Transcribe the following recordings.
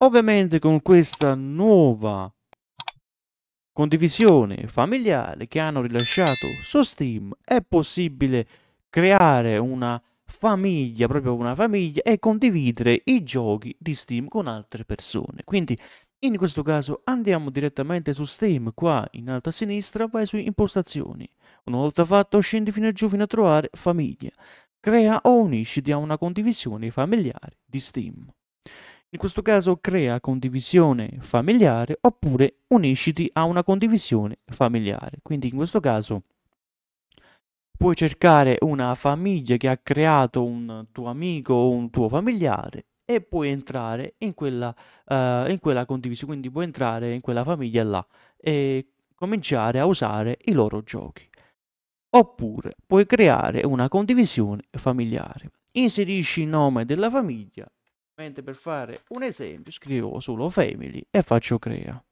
Ovviamente con questa nuova condivisione familiare che hanno rilasciato su Steam è possibile creare una famiglia, proprio una famiglia e condividere i giochi di Steam con altre persone. Quindi in questo caso andiamo direttamente su Steam, qua in alto a sinistra vai su impostazioni. Una volta fatto scendi fino a giù fino a trovare famiglia. Crea o unisci a una condivisione familiare di Steam. In questo caso crea condivisione familiare oppure unisciti a una condivisione familiare. Quindi in questo caso puoi cercare una famiglia che ha creato un tuo amico o un tuo familiare e puoi entrare in quella, uh, in quella condivisione, quindi puoi entrare in quella famiglia là e cominciare a usare i loro giochi. Oppure puoi creare una condivisione familiare. Inserisci il nome della famiglia Mentre per fare un esempio scrivo solo family e faccio crea.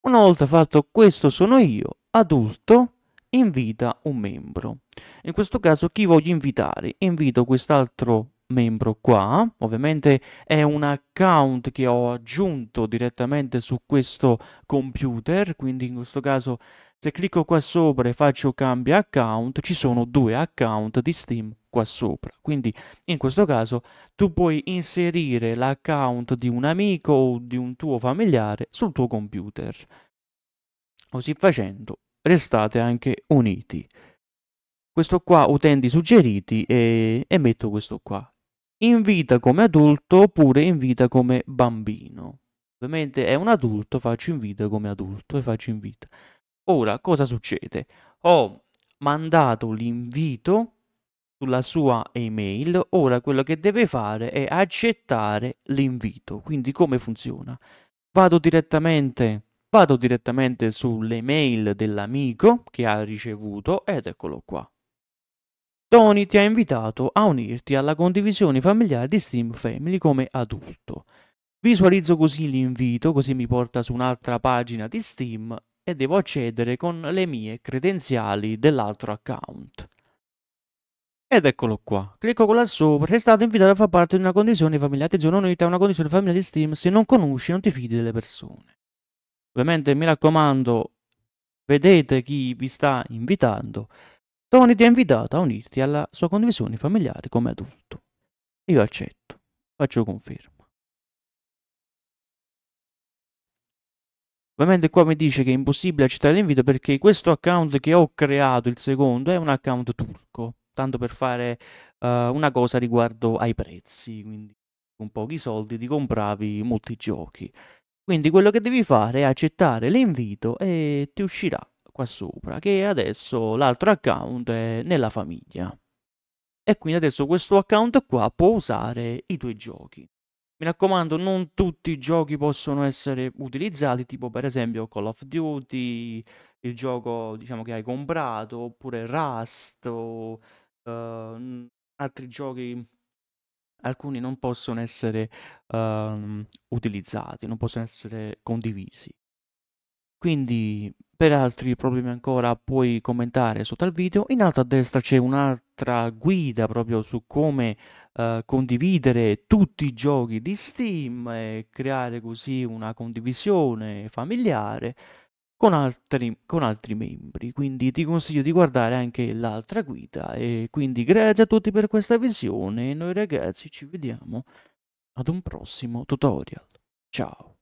Una volta fatto questo sono io, adulto, invita un membro. In questo caso chi voglio invitare? Invito quest'altro membro qua, ovviamente è un account che ho aggiunto direttamente su questo computer, quindi in questo caso se clicco qua sopra e faccio cambia account, ci sono due account di Steam qua sopra. Quindi in questo caso tu puoi inserire l'account di un amico o di un tuo familiare sul tuo computer. Così facendo restate anche uniti. Questo qua utenti suggeriti e, e metto questo qua. Invita come adulto oppure invita come bambino. Ovviamente è un adulto, faccio invita come adulto e faccio invita. Ora cosa succede? Ho mandato l'invito sulla sua email, ora quello che deve fare è accettare l'invito. Quindi come funziona? Vado direttamente, vado direttamente sull'email dell'amico che ha ricevuto ed eccolo qua. Tony ti ha invitato a unirti alla condivisione familiare di Steam Family come adulto. Visualizzo così l'invito, così mi porta su un'altra pagina di Steam e devo accedere con le mie credenziali dell'altro account. Ed eccolo qua, clicco qua là sopra, sei stato invitato a far parte di una condizione familiare, attenzione non è una condizione familiare di Steam, se non conosci non ti fidi delle persone. Ovviamente mi raccomando, vedete chi vi sta invitando. Tony ti ha invitato a unirti alla sua condivisione familiare come adulto. Io accetto, faccio conferma. Ovviamente qua mi dice che è impossibile accettare l'invito perché questo account che ho creato, il secondo, è un account turco tanto per fare uh, una cosa riguardo ai prezzi, quindi con pochi soldi ti compravi molti giochi. Quindi quello che devi fare è accettare l'invito e ti uscirà qua sopra che adesso l'altro account è nella famiglia. E quindi adesso questo account qua può usare i tuoi giochi. Mi raccomando, non tutti i giochi possono essere utilizzati, tipo per esempio Call of Duty, il gioco diciamo, che hai comprato, oppure Rust, o Uhm, altri giochi alcuni non possono essere, uhm, utilizzati, non possono essere condivisi. Quindi per altri problemi ancora puoi commentare sotto al video. In alto a destra c'è un'altra guida proprio su come, uhm, condividere tutti i giochi di Steam e creare così una condivisione familiare con altri, con altri membri, quindi ti consiglio di guardare anche l'altra guida e quindi grazie a tutti per questa visione e noi ragazzi ci vediamo ad un prossimo tutorial. Ciao!